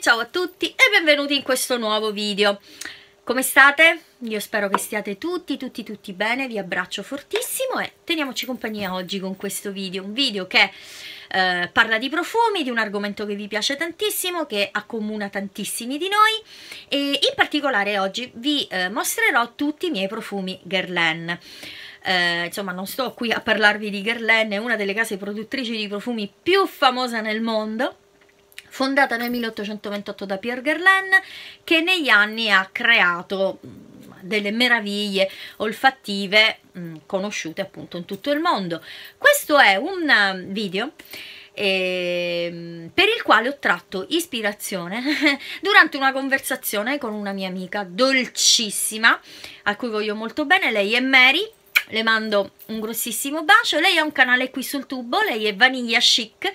ciao a tutti e benvenuti in questo nuovo video come state? io spero che stiate tutti tutti tutti bene vi abbraccio fortissimo e teniamoci compagnia oggi con questo video un video che eh, parla di profumi, di un argomento che vi piace tantissimo, che accomuna tantissimi di noi e in particolare oggi vi eh, mostrerò tutti i miei profumi Guerlain eh, insomma non sto qui a parlarvi di Guerlain, è una delle case produttrici di profumi più famosa nel mondo fondata nel 1828 da Pierre Guerlain, che negli anni ha creato mm, delle meraviglie olfattive mh, mm, conosciute appunto in tutto il mondo. Questo è un mm, video eh, per il quale ho tratto ispirazione durante una conversazione con una mia amica dolcissima a cui voglio molto bene, lei è Mary le mando un grossissimo bacio, lei ha un canale qui sul tubo, lei è Vaniglia Chic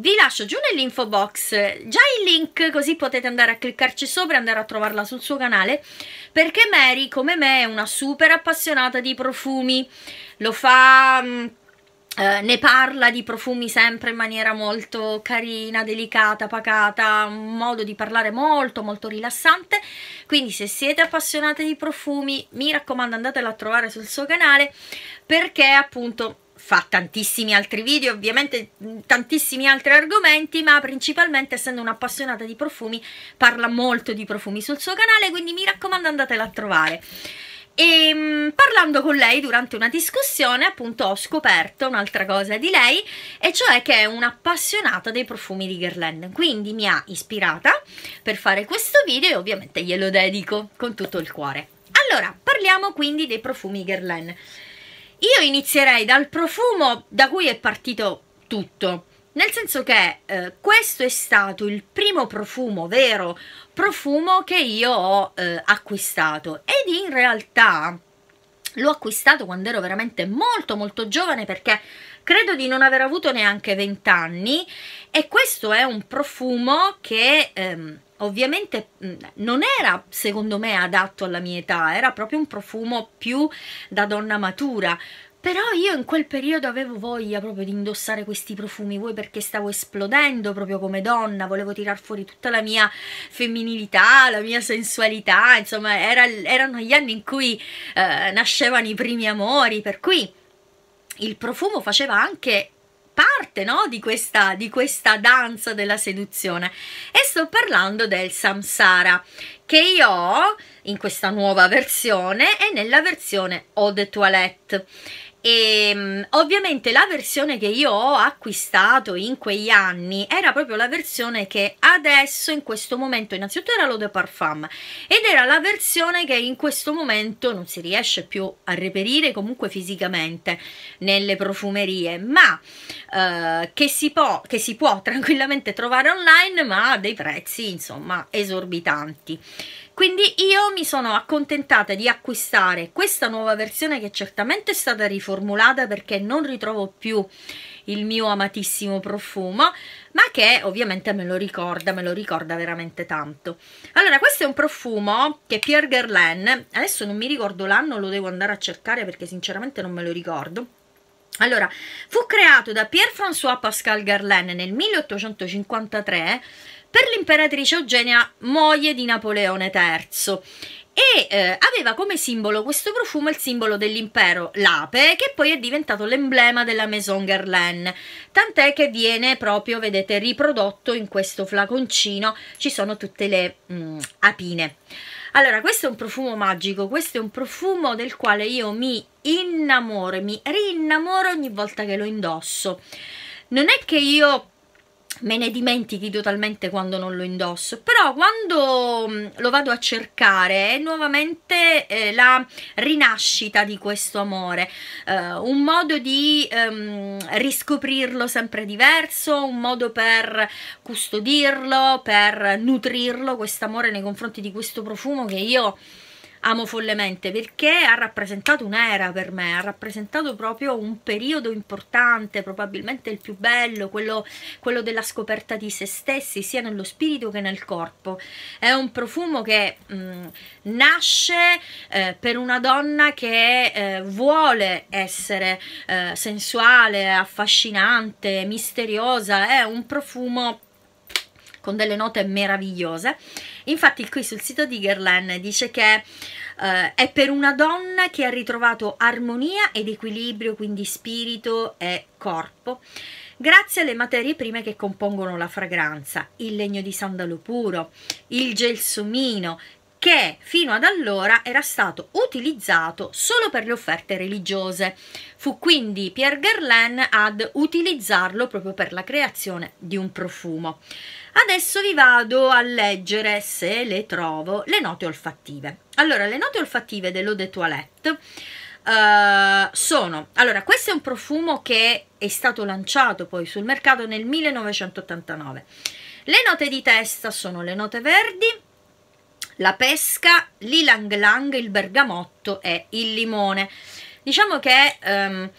vi lascio giù nell'info box già il link così potete andare a cliccarci sopra e andare a trovarla sul suo canale perché Mary come me è una super appassionata di profumi lo fa... Mm, eh, ne parla di profumi sempre in maniera molto carina, delicata, pacata, un modo di parlare molto molto rilassante, quindi se siete appassionate di profumi mi raccomando andatela a trovare sul suo canale perché appunto fa tantissimi altri video, ovviamente mm, tantissimi altri argomenti, ma principalmente essendo un'appassionata di profumi parla molto di profumi sul suo canale, quindi mi raccomando andatela a trovare. E ehm, parlando con lei durante una discussione, appunto, ho scoperto un'altra cosa di lei, e cioè che è un'appassionata dei profumi di Guerlain. Quindi mi ha ispirata per fare questo video e ovviamente glielo dedico con tutto il cuore. Allora, parliamo quindi dei profumi Guerlain. Io inizierei dal profumo da cui è partito tutto. Nel senso che eh, questo è stato il primo profumo, vero profumo che io ho eh, acquistato ed in realtà l'ho acquistato quando ero veramente molto molto giovane perché credo di non aver avuto neanche 20 anni e questo è un profumo che ehm, ovviamente mm, non era secondo me adatto alla mia età, era proprio un profumo più da donna matura. Però io in quel periodo avevo voglia proprio di indossare questi profumi, vuoi perché stavo esplodendo proprio come donna, volevo tirar fuori tutta la mia femminilità, la mia sensualità, insomma era, erano gli anni in cui eh, nascevano i primi amori, per cui il profumo faceva anche parte no? di, questa, di questa danza della seduzione e sto parlando del samsara che io ho in questa nuova versione e nella versione eau de toilette e ehm, ovviamente la versione che io ho acquistato in quegli anni era proprio la versione che adesso in questo momento innanzitutto era l'eau de parfum ed era la versione che in questo momento non si riesce più a reperire comunque fisicamente nelle profumerie ma eh, che, si può, che si può tranquillamente trovare online ma a dei prezzi insomma esorbitanti. Quindi io mi sono accontentata di acquistare questa nuova versione che certamente è stata riformulata perché non ritrovo più il mio amatissimo profumo, ma che ovviamente me lo ricorda, me lo ricorda veramente tanto. Allora, questo è un profumo che Pierre Guerlain, adesso non mi ricordo l'anno, lo devo andare a cercare perché sinceramente non me lo ricordo, allora, fu creato da Pierre-François Pascal Garlin nel 1853 per l'imperatrice Eugenia, moglie di Napoleone III e eh, aveva come simbolo questo profumo il simbolo dell'impero, l'ape, che poi è diventato l'emblema della Maison Guerlain, tant'è che viene proprio, vedete, riprodotto in questo flaconcino, ci sono tutte le mh, mm, apine. Allora, questo è un profumo magico, questo è un profumo del quale io mi innamoro, mi rinnamoro ogni volta che lo indosso. Non è che io me ne dimentichi totalmente quando non lo indosso però quando mm, lo vado a cercare è nuovamente eh, la rinascita di questo amore eh, un modo di ehm, riscoprirlo sempre diverso un modo per custodirlo per nutrirlo questo amore nei confronti di questo profumo che io amo follemente perché ha rappresentato un'era per me, ha rappresentato proprio un periodo importante, probabilmente il più bello, quello, quello della scoperta di se stessi, sia nello spirito che nel corpo. È un profumo che mh, mm, nasce eh, per una donna che eh, vuole essere eh, sensuale, affascinante, misteriosa, è un profumo con delle note meravigliose. Infatti qui sul sito di Gerlen dice che eh, è per una donna che ha ritrovato armonia ed equilibrio, quindi spirito e corpo grazie alle materie prime che compongono la fragranza, il legno di sandalo puro, il gelsomino, che fino ad allora era stato utilizzato solo per le offerte religiose. Fu quindi Pierre Guerlain ad utilizzarlo proprio per la creazione di un profumo. Adesso vi vado a leggere, se le trovo, le note olfattive. Allora, le note olfattive dell'eau de toilette uh, sono... Allora, questo è un profumo che è stato lanciato poi sul mercato nel 1989. Le note di testa sono le note verdi, la pesca, l'ilang lang, il bergamotto e il limone. Diciamo che... Um,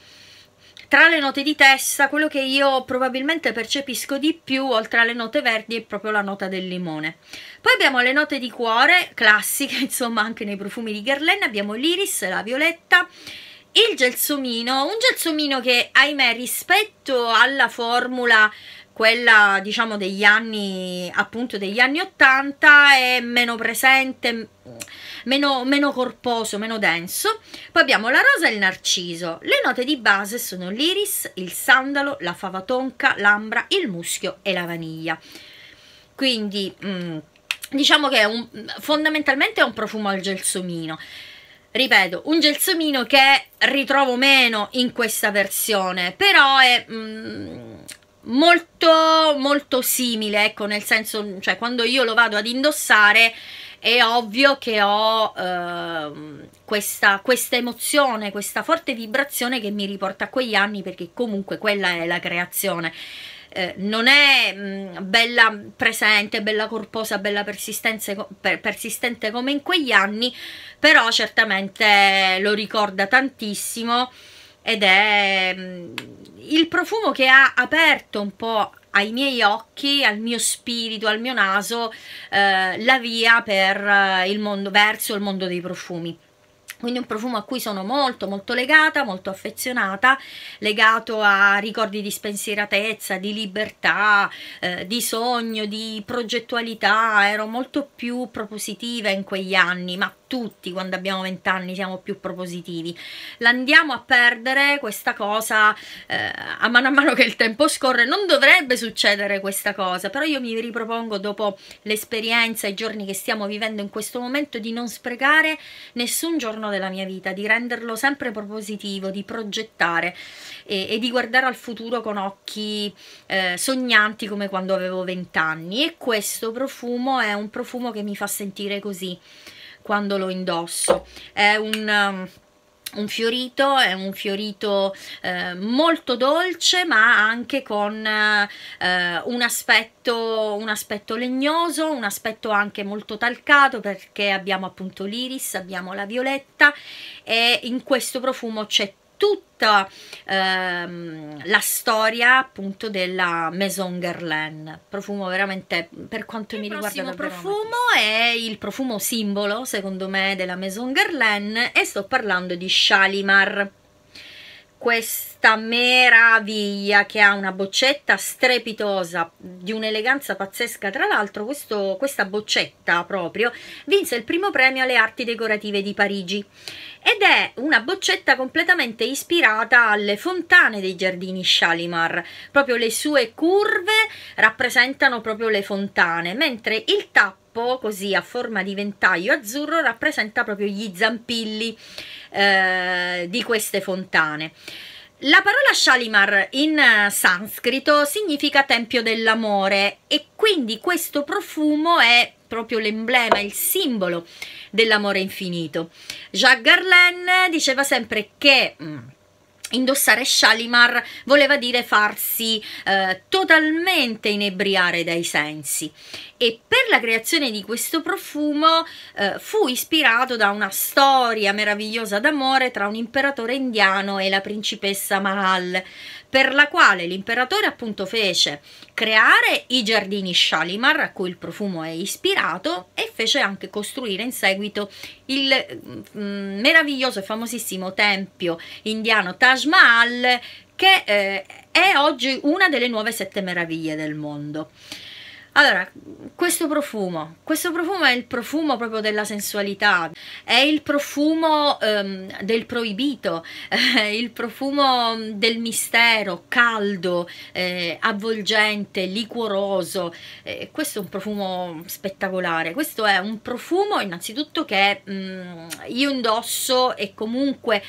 tra le note di testa, quello che io probabilmente percepisco di più, oltre alle note verdi, è proprio la nota del limone. Poi abbiamo le note di cuore, classiche, insomma, anche nei profumi di Guerlain. Abbiamo l'iris, la violetta, il gelsomino, un gelsomino che, ahimè, rispetto alla formula quella diciamo degli anni appunto degli anni 80 è meno presente meno, meno corposo, meno denso. Poi abbiamo la rosa e il narciso. Le note di base sono l'iris, il sandalo, la fava tonca, l'ambra, il muschio e la vaniglia. Quindi mm, diciamo che è un, fondamentalmente è un profumo al gelsomino ripeto, un gelsomino che ritrovo meno in questa versione, però è mm, molto molto simile, ecco, nel senso, cioè quando io lo vado ad indossare è ovvio che ho eh, questa, questa emozione, questa forte vibrazione che mi riporta a quegli anni perché comunque quella è la creazione. Eh, non è mh, mm, bella presente, bella corposa, bella per, persistente come in quegli anni, però certamente lo ricorda tantissimo ed è mh, mm, il profumo che ha aperto un po' ai miei occhi, al mio spirito, al mio naso eh, la via per eh, il mondo, verso il mondo dei profumi quindi un profumo a cui sono molto molto legata, molto affezionata, legato a ricordi di spensieratezza, di libertà, eh, di sogno, di progettualità, ero molto più propositiva in quegli anni, ma tutti quando abbiamo vent'anni siamo più propositivi. L'andiamo a perdere questa cosa eh, a mano a mano che il tempo scorre. Non dovrebbe succedere questa cosa, però io mi ripropongo dopo l'esperienza e i giorni che stiamo vivendo in questo momento di non sprecare nessun giorno della mia vita, di renderlo sempre propositivo, di progettare e, e di guardare al futuro con occhi eh, sognanti come quando avevo vent'anni. E questo profumo è un profumo che mi fa sentire così quando lo indosso. È un um, un fiorito, è un fiorito eh, molto dolce ma anche con eh, un, aspetto, un aspetto legnoso, un aspetto anche molto talcato perché abbiamo appunto l'iris, abbiamo la violetta e in questo profumo c'è tutta ehm, la storia appunto della Maison Guerlain profumo veramente per quanto il mi riguarda il profumo è il profumo simbolo secondo me della Maison Guerlain e sto parlando di Shalimar questo questa meraviglia che ha una boccetta strepitosa di un'eleganza pazzesca tra l'altro questa boccetta proprio vinse il primo premio alle arti decorative di Parigi ed è una boccetta completamente ispirata alle fontane dei giardini Shalimar proprio le sue curve rappresentano proprio le fontane mentre il tappo così a forma di ventaglio azzurro rappresenta proprio gli zampilli eh, di queste fontane. La parola Shalimar in eh, sanscrito significa tempio dell'amore e quindi questo profumo è proprio l'emblema, il simbolo dell'amore infinito. Jacques Garlin diceva sempre che mm, indossare Shalimar voleva dire farsi eh, totalmente inebriare dai sensi e per la creazione di questo profumo eh, fu ispirato da una storia meravigliosa d'amore tra un imperatore indiano e la principessa Mahal per la quale l'imperatore appunto fece creare i giardini Shalimar a cui il profumo è ispirato e fece anche costruire in seguito il mm, mm meraviglioso e famosissimo tempio indiano Taj Mahal che eh, è oggi una delle nuove sette meraviglie del mondo. Allora, questo profumo, questo profumo è il profumo proprio della sensualità, è il profumo um, del proibito, eh, il profumo mm, del mistero, caldo, eh, avvolgente, liquoroso. Eh, questo è un profumo spettacolare, questo è un profumo innanzitutto che mh, mm, io indosso e comunque...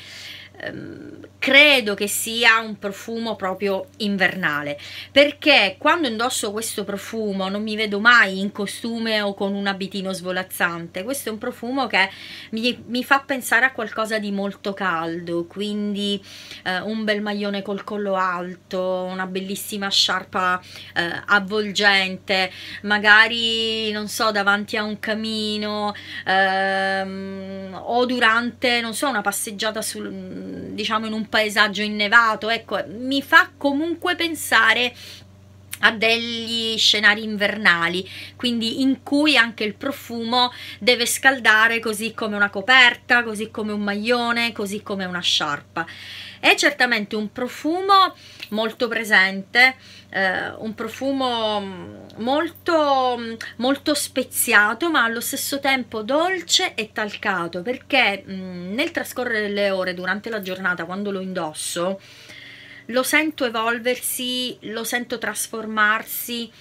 Ehm, credo che sia un profumo proprio invernale perché quando indosso questo profumo non mi vedo mai in costume o con un abitino svolazzante questo è un profumo che mi, mi fa pensare a qualcosa di molto caldo quindi eh, un bel maglione col collo alto una bellissima sciarpa eh, avvolgente magari non so davanti a un camino ehm, o durante non so una passeggiata sul diciamo in un paesaggio innevato, ecco, mi fa comunque pensare a degli scenari invernali, quindi in cui anche il profumo deve scaldare così come una coperta, così come un maglione, così come una sciarpa. È certamente un profumo molto presente, eh, un profumo mm, molto, mm, molto speziato ma allo stesso tempo dolce e talcato perché mh, mm, nel trascorrere delle ore durante la giornata quando lo indosso lo sento evolversi, lo sento trasformarsi,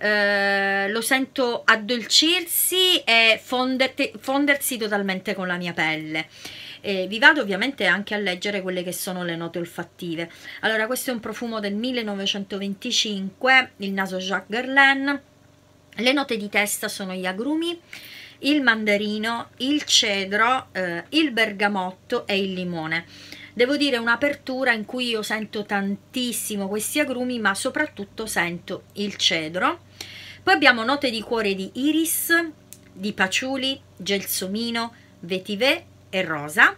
eh, lo sento addolcirsi e fonderti, fondersi totalmente con la mia pelle. Eh, vi vado ovviamente anche a leggere quelle che sono le note olfattive. Allora, questo è un profumo del 1925, il naso Jacques Guerlain. Le note di testa sono gli agrumi, il mandarino, il cedro, eh, il bergamotto e il limone. Devo dire un'apertura in cui io sento tantissimo questi agrumi, ma soprattutto sento il cedro. Poi abbiamo note di cuore di iris, di paciuli, gelsomino, vetivè e rosa.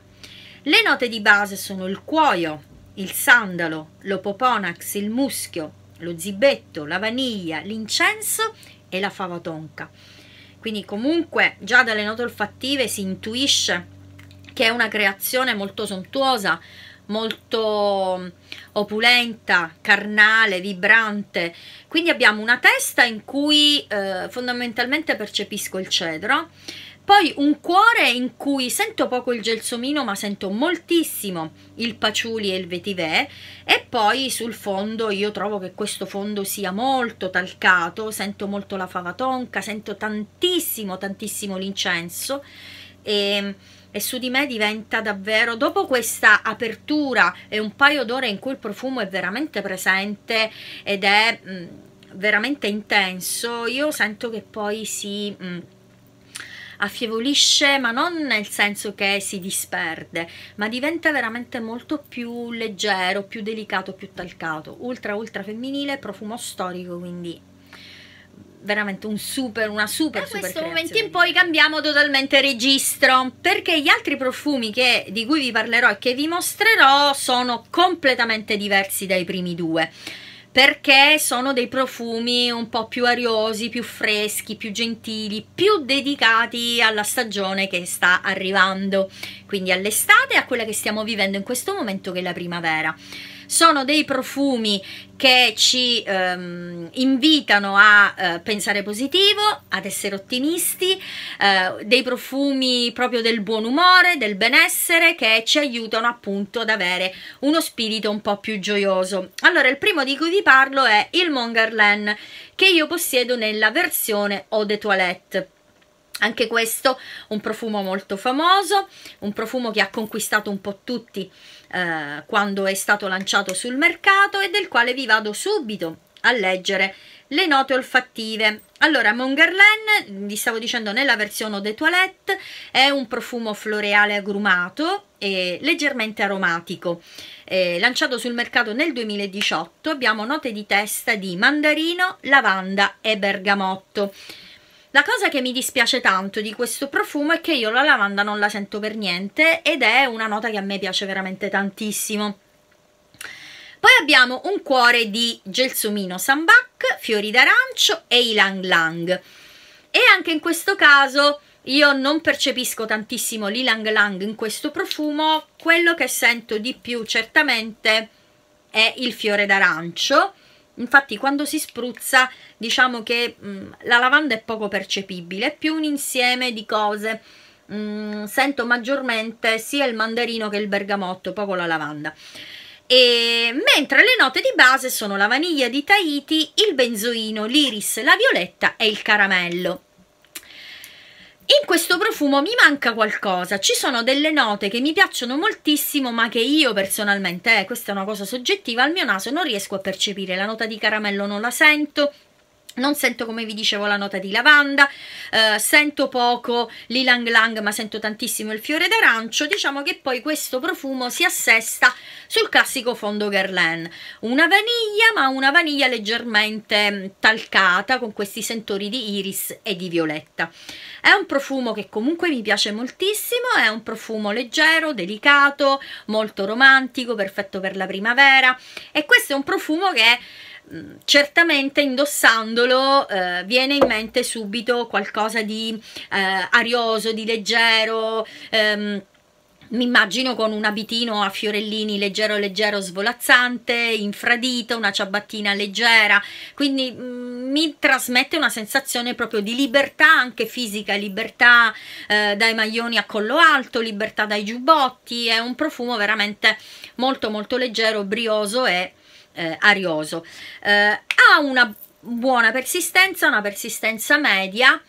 Le note di base sono il cuoio, il sandalo, l'opoponax, il muschio, lo zibetto, la vaniglia, l'incenso e la fava tonca. Quindi comunque già dalle note olfattive si intuisce che è una creazione molto sontuosa, molto mm, opulenta, carnale, vibrante. Quindi abbiamo una testa in cui eh, fondamentalmente percepisco il cedro, poi un cuore in cui sento poco il gelsomino ma sento moltissimo il paciuli e il vetivè e poi sul fondo io trovo che questo fondo sia molto talcato, sento molto la fava tonca, sento tantissimo tantissimo l'incenso e ehm, e su di me diventa davvero, dopo questa apertura e un paio d'ore in cui il profumo è veramente presente ed è mh, mm, veramente intenso, io sento che poi si... Mh, mm, affievolisce ma non nel senso che si disperde ma diventa veramente molto più leggero più delicato più talcato ultra ultra femminile profumo storico quindi veramente un super, una super, da questo momento in poi cambiamo totalmente registro perché gli altri profumi che, di cui vi parlerò e che vi mostrerò sono completamente diversi dai primi due perché sono dei profumi un po' più ariosi, più freschi, più gentili, più dedicati alla stagione che sta arrivando, quindi all'estate e a quella che stiamo vivendo in questo momento che è la primavera sono dei profumi che ci ehm, invitano a eh, pensare positivo, ad essere ottimisti, eh, dei profumi proprio del buon umore, del benessere che ci aiutano appunto ad avere uno spirito un po' più gioioso. Allora il primo di cui vi parlo è il Mongerlen che io possiedo nella versione Eau de Toilette. Anche questo un profumo molto famoso, un profumo che ha conquistato un po' tutti eh, quando è stato lanciato sul mercato e del quale vi vado subito a leggere le note olfattive. Allora, Mongerlen, vi stavo dicendo nella versione de toilette, è un profumo floreale agrumato e leggermente aromatico. Eh, lanciato sul mercato nel 2018, abbiamo note di testa di mandarino, lavanda e bergamotto. La cosa che mi dispiace tanto di questo profumo è che io la lavanda non la sento per niente ed è una nota che a me piace veramente tantissimo. Poi abbiamo un cuore di gelsomino sambac, fiori d'arancio e ilang lang. E anche in questo caso io non percepisco tantissimo l'ilang lang in questo profumo, quello che sento di più certamente è il fiore d'arancio Infatti quando si spruzza diciamo che mh, mm, la lavanda è poco percepibile, è più un insieme di cose. Mh, mm, sento maggiormente sia il mandarino che il bergamotto, poco la lavanda. E, mentre le note di base sono la vaniglia di Tahiti, il benzoino, l'iris, la violetta e il caramello. In questo profumo mi manca qualcosa, ci sono delle note che mi piacciono moltissimo ma che io personalmente, eh, questa è una cosa soggettiva, al mio naso non riesco a percepire, la nota di caramello non la sento, non sento, come vi dicevo, la nota di lavanda, eh, sento poco l'ilang lang, ma sento tantissimo il fiore d'arancio. Diciamo che poi questo profumo si assesta sul classico fondo Guerlain. Una vaniglia, ma una vaniglia leggermente mm, talcata, con questi sentori di iris e di violetta. È un profumo che comunque mi piace moltissimo, è un profumo leggero, delicato, molto romantico, perfetto per la primavera. E questo è un profumo che certamente indossandolo eh, viene in mente subito qualcosa di eh, arioso, di leggero, ehm, mi immagino con un abitino a fiorellini leggero leggero svolazzante, infradito, una ciabattina leggera, quindi mm, mi trasmette una sensazione proprio di libertà anche fisica, libertà eh, dai maglioni a collo alto, libertà dai giubbotti, è un profumo veramente molto molto leggero, brioso e eh, arioso. Eh, ha una buona persistenza, una persistenza media,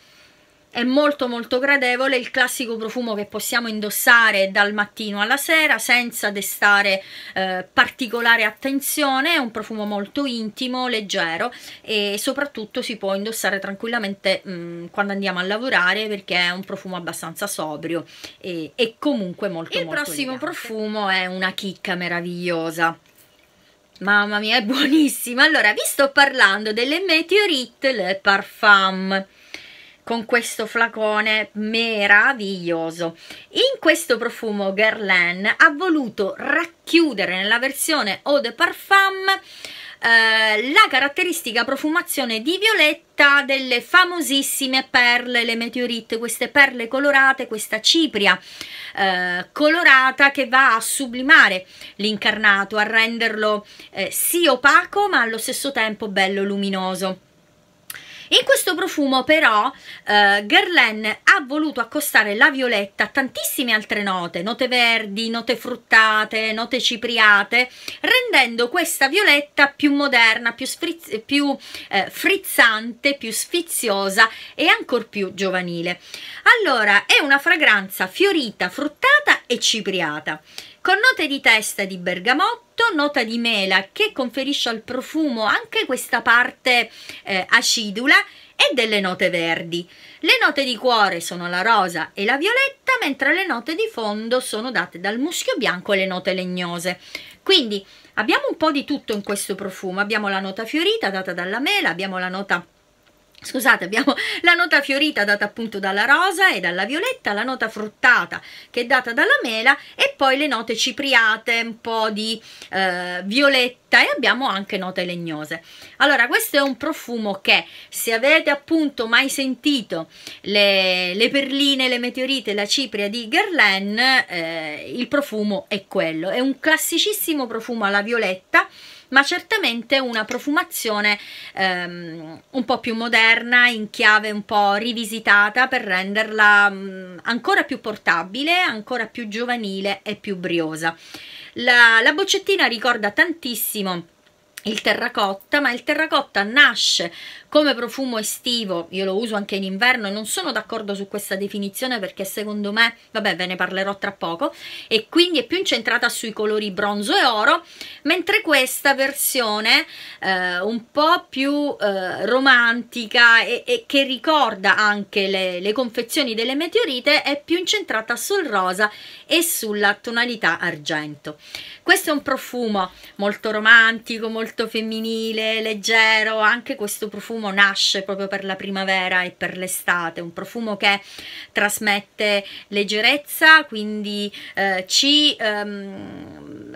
è molto molto gradevole, il classico profumo che possiamo indossare dal mattino alla sera senza destare eh, particolare attenzione, è un profumo molto intimo, leggero e soprattutto si può indossare tranquillamente mh, mm, quando andiamo a lavorare perché è un profumo abbastanza sobrio e, e comunque molto il molto Il prossimo elegante. profumo è una chicca meravigliosa Mamma mia, è buonissima. Allora, vi sto parlando delle Meteorite Le Parfum con questo flacone meraviglioso. In questo profumo Guerlain ha voluto racchiudere nella versione Eau de Parfum eh, la caratteristica profumazione di violetta delle famosissime perle, le meteorite, queste perle colorate, questa cipria eh, colorata che va a sublimare l'incarnato, a renderlo eh, sì opaco ma allo stesso tempo bello luminoso. In questo profumo però eh, Guerlain ha voluto accostare la violetta a tantissime altre note, note verdi, note fruttate, note cipriate, rendendo questa violetta più moderna, più, sfriz- più eh, frizzante, più sfiziosa e ancor più giovanile. Allora, è una fragranza fiorita, fruttata e cipriata con note di testa di bergamotto, nota di mela che conferisce al profumo anche questa parte eh, acidula e delle note verdi. Le note di cuore sono la rosa e la violetta, mentre le note di fondo sono date dal muschio bianco e le note legnose. Quindi abbiamo un po' di tutto in questo profumo, abbiamo la nota fiorita data dalla mela, abbiamo la nota Scusate, abbiamo la nota fiorita data appunto dalla rosa e dalla violetta, la nota fruttata che è data dalla mela e poi le note cipriate, un po' di eh, violetta e abbiamo anche note legnose. Allora, questo è un profumo che se avete appunto mai sentito le, le perline, le meteorite, la cipria di Guerlain, eh, il profumo è quello. È un classicissimo profumo alla violetta ma certamente una profumazione ehm, un po' più moderna, in chiave un po' rivisitata per renderla mh, mm, ancora più portabile, ancora più giovanile e più briosa. La, la boccettina ricorda tantissimo il terracotta, ma il terracotta nasce come profumo estivo, io lo uso anche in inverno e non sono d'accordo su questa definizione perché secondo me, vabbè ve ne parlerò tra poco, e quindi è più incentrata sui colori bronzo e oro, mentre questa versione eh, un po' più eh, romantica e, e, che ricorda anche le, le confezioni delle meteorite è più incentrata sul rosa e sulla tonalità argento. Questo è un profumo molto romantico, molto femminile, leggero, anche questo profumo profumo nasce proprio per la primavera e per l'estate, un profumo che trasmette leggerezza, quindi eh, ci ehm,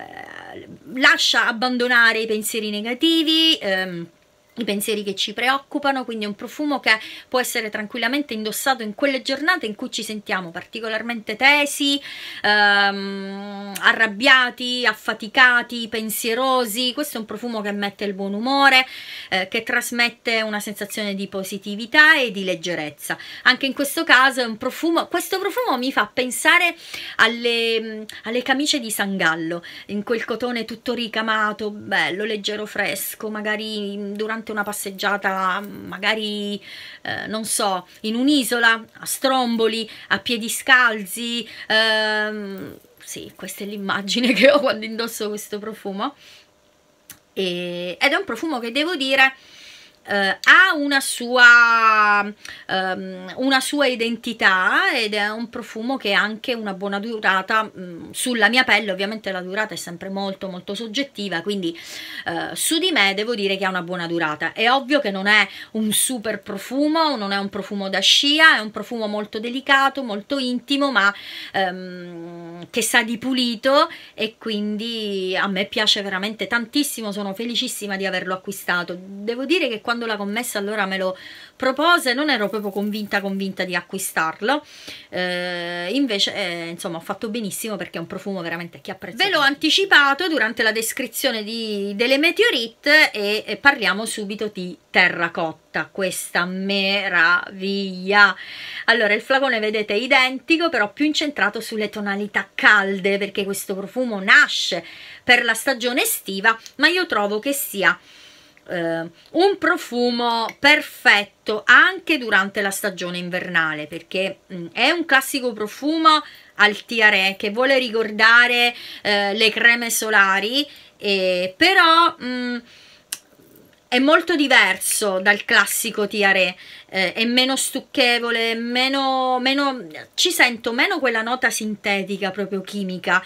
eh, lascia abbandonare i pensieri negativi. Ehm, i pensieri che ci preoccupano, quindi un profumo che può essere tranquillamente indossato in quelle giornate in cui ci sentiamo particolarmente tesi, ehm, arrabbiati, affaticati, pensierosi. Questo è un profumo che mette il buon umore, eh, che trasmette una sensazione di positività e di leggerezza. Anche in questo caso è un profumo, questo profumo mi fa pensare alle, alle camicie di Sangallo, in quel cotone tutto ricamato, bello, leggero, fresco, magari mm, durante durante una passeggiata magari, eh, non so, in un'isola, a stromboli, a piedi scalzi, ehm, sì, questa è l'immagine che ho quando indosso questo profumo, e, ed è un profumo che devo dire eh, ha una sua, ehm, una sua, identità ed è un profumo che ha anche una buona durata mh, mm, sulla mia pelle, ovviamente la durata è sempre molto molto soggettiva, quindi eh, su di me devo dire che ha una buona durata. È ovvio che non è un super profumo, non è un profumo da scia, è un profumo molto delicato, molto intimo, ma ehm, che sa di pulito e quindi a me piace veramente tantissimo, sono felicissima di averlo acquistato. Devo dire che quando quando la commessa allora me lo propose non ero proprio convinta convinta di acquistarlo eh, invece eh, insomma ho fatto benissimo perché è un profumo veramente che apprezzo ve l'ho anticipato durante la descrizione di, delle meteorite e, e parliamo subito di terracotta questa meraviglia allora il flacone vedete è identico però più incentrato sulle tonalità calde perché questo profumo nasce per la stagione estiva ma io trovo che sia eh, un profumo perfetto anche durante la stagione invernale perché mh, mm, è un classico profumo al tiare che vuole ricordare eh, le creme solari eh, però mh, mm, è molto diverso dal classico tiare eh, è meno stucchevole meno, meno, ci sento meno quella nota sintetica proprio chimica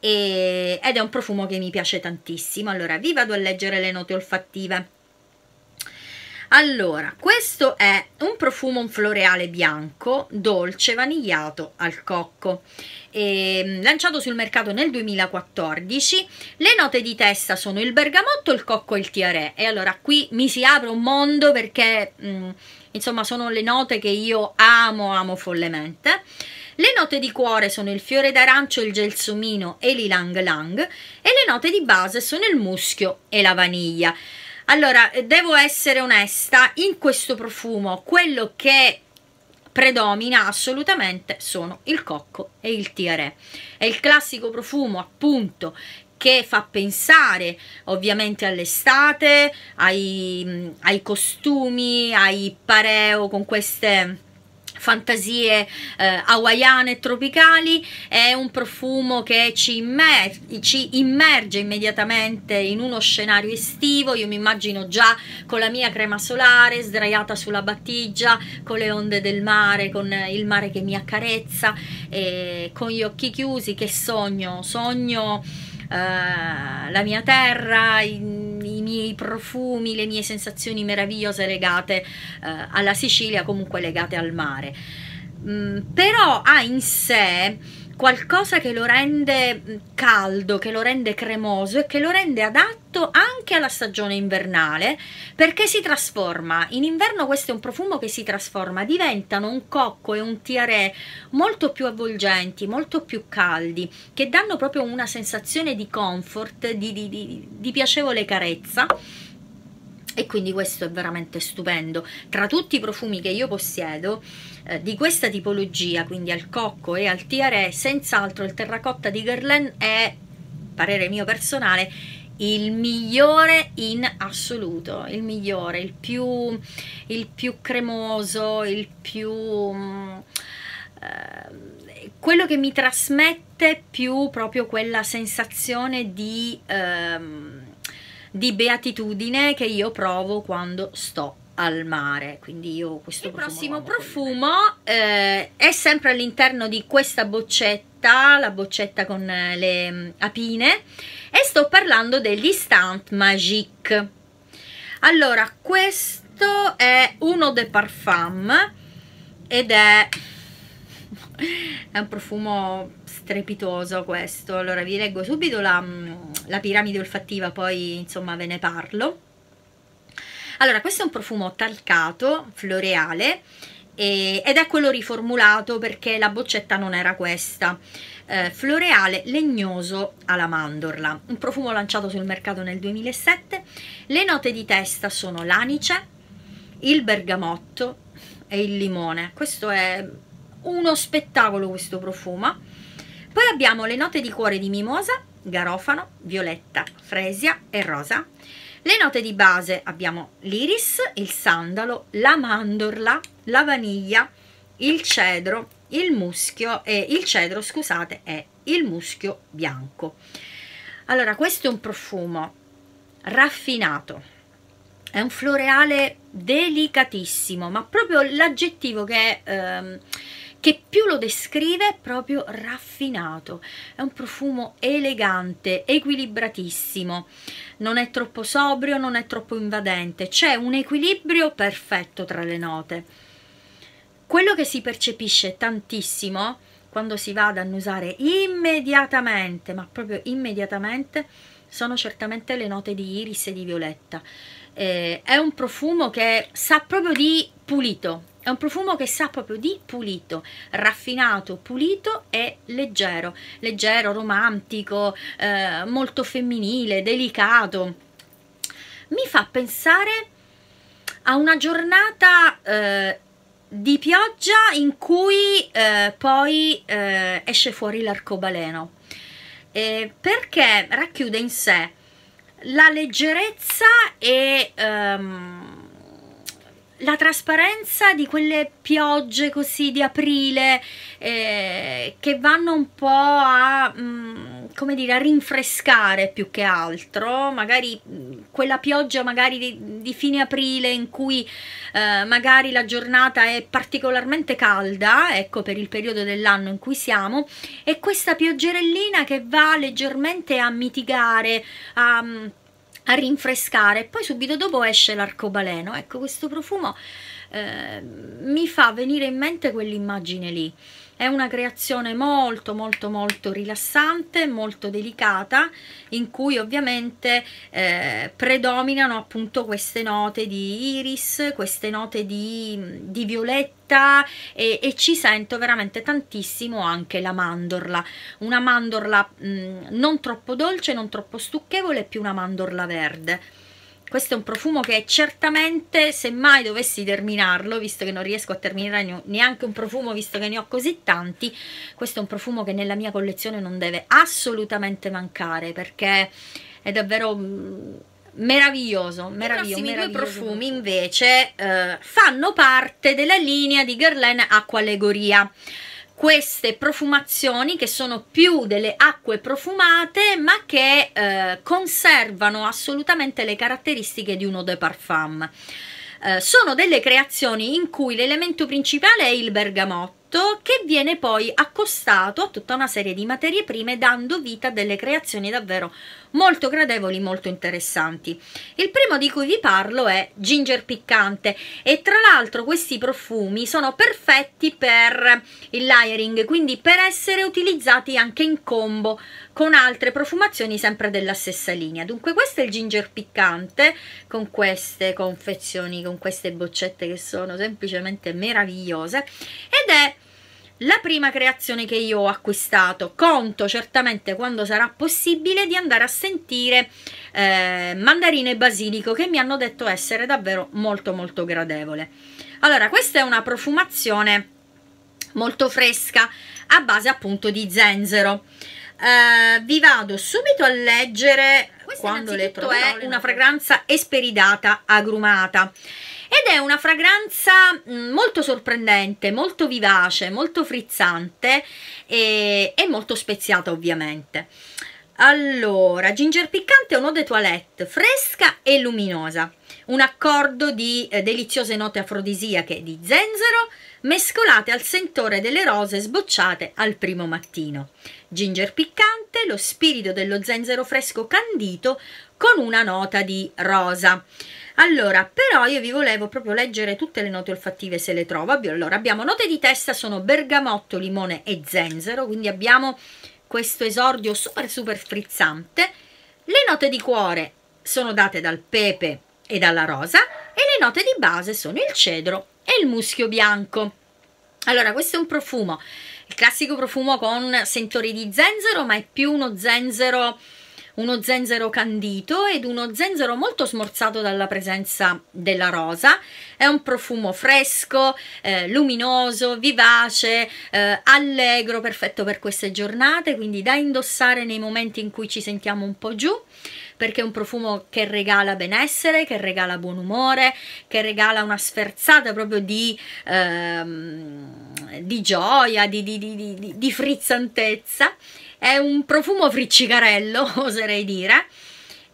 e, ed è un profumo che mi piace tantissimo. Allora, vi vado a leggere le note olfattive. Allora, questo è un profumo floreale bianco, dolce, vanigliato al cocco, e, lanciato sul mercato nel 2014. Le note di testa sono il bergamotto, il cocco e il tiaré. E allora qui mi si apre un mondo perché, mh, mm, insomma, sono le note che io amo, amo follemente. Le note di cuore sono il fiore d'arancio, il gelsomino e l'ilang lang e le note di base sono il muschio e la vaniglia. Allora, eh, devo essere onesta, in questo profumo quello che predomina assolutamente sono il cocco e il tiare. È il classico profumo, appunto, che fa pensare ovviamente all'estate, ai, mm, ai, costumi, ai pareo con queste fantasie eh, hawaiane e tropicali, è un profumo che ci, immer ci, immerge immediatamente in uno scenario estivo, io mi immagino già con la mia crema solare sdraiata sulla battigia, con le onde del mare, con il mare che mi accarezza, e con gli occhi chiusi, che sogno, sogno eh, la mia terra, in, i profumi, le mie sensazioni meravigliose legate eh, alla Sicilia, comunque legate al mare. Mm, però ha in sé qualcosa che lo rende mm, caldo, che lo rende cremoso e che lo rende adatto anche alla stagione invernale perché si trasforma. In inverno questo è un profumo che si trasforma, diventano un cocco e un tiare molto più avvolgenti, molto più caldi, che danno proprio una sensazione di comfort, di, di, di, di piacevole carezza e quindi questo è veramente stupendo tra tutti i profumi che io possiedo eh, di questa tipologia quindi al cocco e al tiare senz'altro il terracotta di Guerlain è parere mio personale il migliore in assoluto, il migliore, il più, il più cremoso, il più... Mm, eh, quello che mi trasmette più proprio quella sensazione di... Ehm, di beatitudine che io provo quando sto al mare quindi io questo il prossimo profumo eh, è sempre all'interno di questa boccetta la boccetta con eh, le mm, apine e sto parlando dell'Instant Magique allora questo è uno de parfum ed è è un profumo strepitoso questo allora vi leggo subito la, mm, la piramide olfattiva poi insomma ve ne parlo allora questo è un profumo talcato floreale e, ed è quello riformulato perché la boccetta non era questa eh, floreale legnoso alla mandorla un profumo lanciato sul mercato nel 2007 le note di testa sono l'anice il bergamotto e il limone questo è uno spettacolo questo profumo. Poi abbiamo le note di cuore di mimosa, garofano, violetta, fresia e rosa. Le note di base abbiamo l'iris, il sandalo, la mandorla, la vaniglia, il cedro, il muschio e eh, il cedro, scusate, è il muschio bianco. Allora, questo è un profumo raffinato. È un floreale delicatissimo, ma proprio l'aggettivo che ehm, che più lo descrive è proprio raffinato. È un profumo elegante, equilibratissimo, non è troppo sobrio, non è troppo invadente, c'è un equilibrio perfetto tra le note. Quello che si percepisce tantissimo quando si va ad annusare immediatamente, ma proprio immediatamente, sono certamente le note di iris e di violetta. Eh, è un profumo che sa proprio di pulito, è un profumo che sa proprio di pulito, raffinato, pulito e leggero, leggero, romantico, eh, molto femminile, delicato. Mi fa pensare a una giornata eh, di pioggia in cui eh, poi eh, esce fuori l'arcobaleno, perché racchiude in sé la leggerezza e... Ehm, la trasparenza di quelle piogge così di aprile eh, che vanno un po' a, mh, mm, come dire, a rinfrescare più che altro, magari mm, quella pioggia magari di, di fine aprile in cui eh, magari la giornata è particolarmente calda, ecco per il periodo dell'anno in cui siamo, e questa pioggerellina che va leggermente a mitigare, a mm, a rinfrescare poi subito dopo esce l'arcobaleno ecco questo profumo eh, mi fa venire in mente quell'immagine lì è una creazione molto molto molto rilassante molto delicata in cui ovviamente eh, predominano appunto queste note di iris queste note di, di violetta e, e, ci sento veramente tantissimo anche la mandorla una mandorla mh, mm, non troppo dolce non troppo stucchevole più una mandorla verde questo è un profumo che certamente se mai dovessi terminarlo visto che non riesco a terminare neanche un profumo visto che ne ho così tanti questo è un profumo che nella mia collezione non deve assolutamente mancare perché è davvero meraviglioso, mm, meraviglioso. I prossimi meraviglioso due profumi invece eh, fanno parte della linea di Guerlain Acqua Allegoria queste profumazioni che sono più delle acque profumate ma che eh, conservano assolutamente le caratteristiche di un eau de parfum. Eh, sono delle creazioni in cui l'elemento principale è il bergamotto che viene poi accostato a tutta una serie di materie prime dando vita a delle creazioni davvero molto gradevoli, molto interessanti. Il primo di cui vi parlo è ginger piccante e tra l'altro questi profumi sono perfetti per il layering, quindi per essere utilizzati anche in combo con altre profumazioni sempre della stessa linea. Dunque questo è il ginger piccante con queste confezioni, con queste boccette che sono semplicemente meravigliose ed è la prima creazione che io ho acquistato. Conto certamente quando sarà possibile di andare a sentire eh, mandarino e basilico che mi hanno detto essere davvero molto molto gradevole. Allora, questa è una profumazione molto fresca a base appunto di zenzero. Eh, vi vado subito a leggere questa quando le troverò, è una fragranza esperidata agrumata ed è una fragranza mm, molto sorprendente, molto vivace, molto frizzante e, e molto speziata ovviamente. Allora, ginger piccante è un'ode toilette fresca e luminosa, un accordo di eh, deliziose note afrodisiache di zenzero mescolate al sentore delle rose sbocciate al primo mattino. Ginger piccante, lo spirito dello zenzero fresco candito con una nota di rosa. Allora, però io vi volevo proprio leggere tutte le note olfattive se le trovo. Allora, abbiamo note di testa, sono bergamotto, limone e zenzero, quindi abbiamo questo esordio super super frizzante. Le note di cuore sono date dal pepe e dalla rosa e le note di base sono il cedro e il muschio bianco. Allora, questo è un profumo, il classico profumo con sentori di zenzero, ma è più uno zenzero uno zenzero candito ed uno zenzero molto smorzato dalla presenza della rosa. È un profumo fresco, eh, luminoso, vivace, eh, allegro, perfetto per queste giornate, quindi da indossare nei momenti in cui ci sentiamo un po' giù perché è un profumo che regala benessere, che regala buon umore, che regala una sferzata proprio di, ehm, di gioia, di, di, di frizzantezza è un profumo friccicarello oserei dire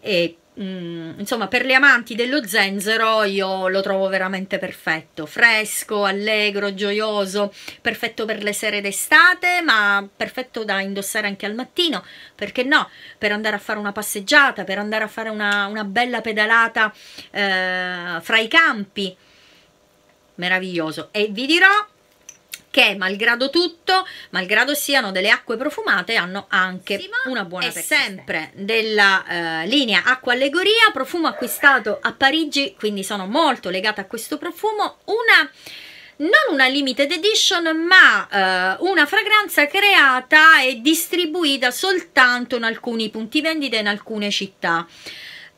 e Mm, insomma per le amanti dello zenzero io lo trovo veramente perfetto fresco, allegro, gioioso perfetto per le sere d'estate ma perfetto da indossare anche al mattino perché no per andare a fare una passeggiata per andare a fare una, una bella pedalata eh, fra i campi meraviglioso e vi dirò che malgrado tutto, malgrado siano delle acque profumate, hanno anche una buona persistenza. sempre della eh, linea Acqua Allegoria, profumo acquistato a Parigi, quindi sono molto legata a questo profumo, una non una limited edition ma eh, una fragranza creata e distribuita soltanto in alcuni punti vendita in alcune città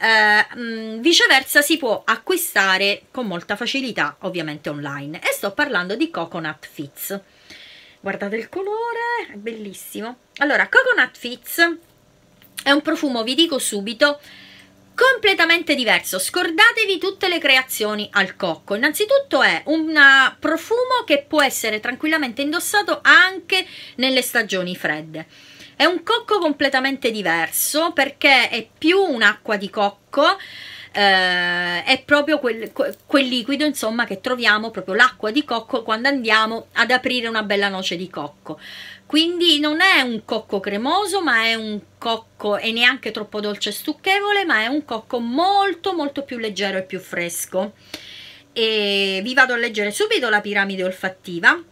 eh, mh, mm, viceversa si può acquistare con molta facilità ovviamente online e sto parlando di Coconut Fits guardate il colore è bellissimo allora Coconut Fits è un profumo vi dico subito completamente diverso. Scordatevi tutte le creazioni al cocco. Innanzitutto è un profumo che può essere tranquillamente indossato anche nelle stagioni fredde. È un cocco completamente diverso perché è più un'acqua di cocco, eh, è proprio quel, quel, liquido insomma che troviamo, proprio l'acqua di cocco quando andiamo ad aprire una bella noce di cocco. Quindi non è un cocco cremoso, ma è un cocco e neanche troppo dolce e stucchevole, ma è un cocco molto molto più leggero e più fresco. E vi vado a leggere subito la piramide olfattiva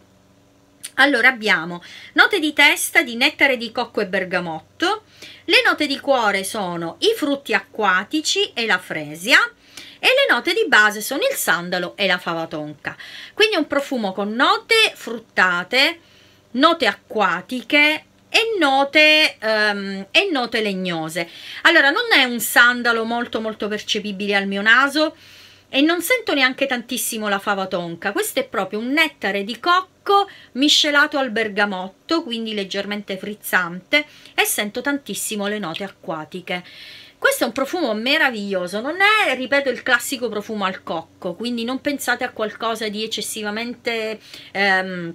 allora abbiamo note di testa di nettare di cocco e bergamotto, le note di cuore sono i frutti acquatici e la fresia e le note di base sono il sandalo e la fava tonca. Quindi un profumo con note fruttate, note acquatiche e note, um, e note legnose. Allora non è un sandalo molto molto percepibile al mio naso, e non sento neanche tantissimo la fava tonca, questo è proprio un nettare di cocco miscelato al bergamotto, quindi leggermente frizzante e sento tantissimo le note acquatiche. Questo è un profumo meraviglioso, non è, ripeto, il classico profumo al cocco, quindi non pensate a qualcosa di eccessivamente... Ehm,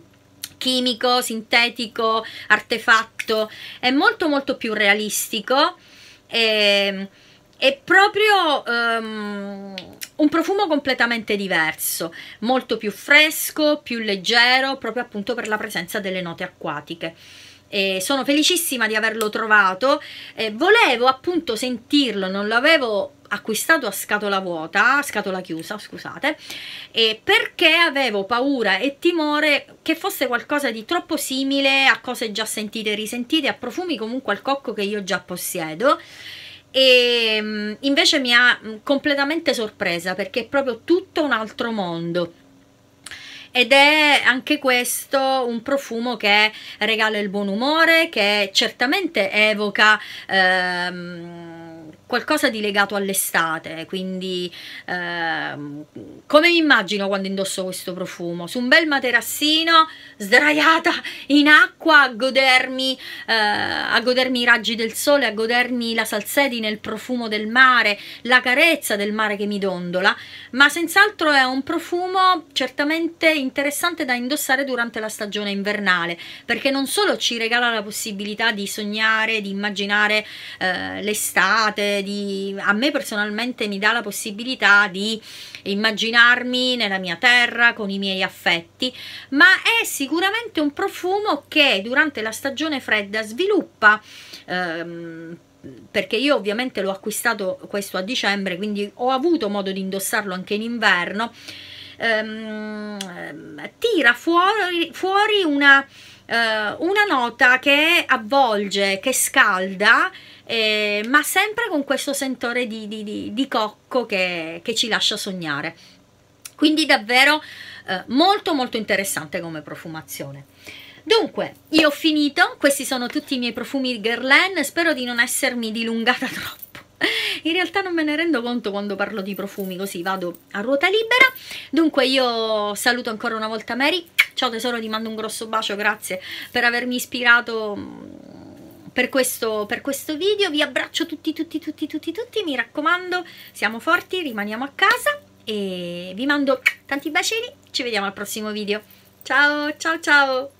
chimico, sintetico, artefatto, è molto molto più realistico e ehm, è proprio um, un profumo completamente diverso, molto più fresco, più leggero, proprio appunto per la presenza delle note acquatiche. E sono felicissima di averlo trovato, eh, volevo appunto sentirlo, non l'avevo acquistato a scatola vuota, a scatola chiusa, scusate, perché avevo paura e timore che fosse qualcosa di troppo simile a cose già sentite e risentite, a profumi comunque al cocco che io già possiedo e mm, invece mi ha mm, completamente sorpresa perché è proprio tutto un altro mondo ed è anche questo un profumo che regala il buon umore che certamente evoca ehm, qualcosa di legato all'estate, quindi ehm, come mi immagino quando indosso questo profumo? Su un bel materassino, sdraiata in acqua, a godermi, eh, a godermi i raggi del sole, a godermi la salsedine, il profumo del mare, la carezza del mare che mi dondola, ma senz'altro è un profumo certamente interessante da indossare durante la stagione invernale, perché non solo ci regala la possibilità di sognare, di immaginare eh, l'estate, di, a me personalmente mi dà la possibilità di immaginarmi nella mia terra con i miei affetti, ma è sicuramente un profumo che durante la stagione fredda sviluppa ehm, perché io ovviamente l'ho acquistato questo a dicembre, quindi ho avuto modo di indossarlo anche in inverno, ehm, tira fuori, fuori una, eh, una, nota che avvolge, che scalda eh, ma sempre con questo sentore di, di, di, di cocco che, che, ci lascia sognare. Quindi davvero eh, molto molto interessante come profumazione. Dunque, io ho finito, questi sono tutti i miei profumi Guerlain, spero di non essermi dilungata troppo. In realtà non me ne rendo conto quando parlo di profumi, così vado a ruota libera. Dunque io saluto ancora una volta Mary, ciao tesoro, ti mando un grosso bacio, grazie per avermi ispirato mm, per questo, per questo video. Vi abbraccio tutti, tutti, tutti, tutti, tutti. Mi raccomando, siamo forti, rimaniamo a casa e vi mando tanti bacini. Ci vediamo al prossimo video. Ciao, ciao, ciao!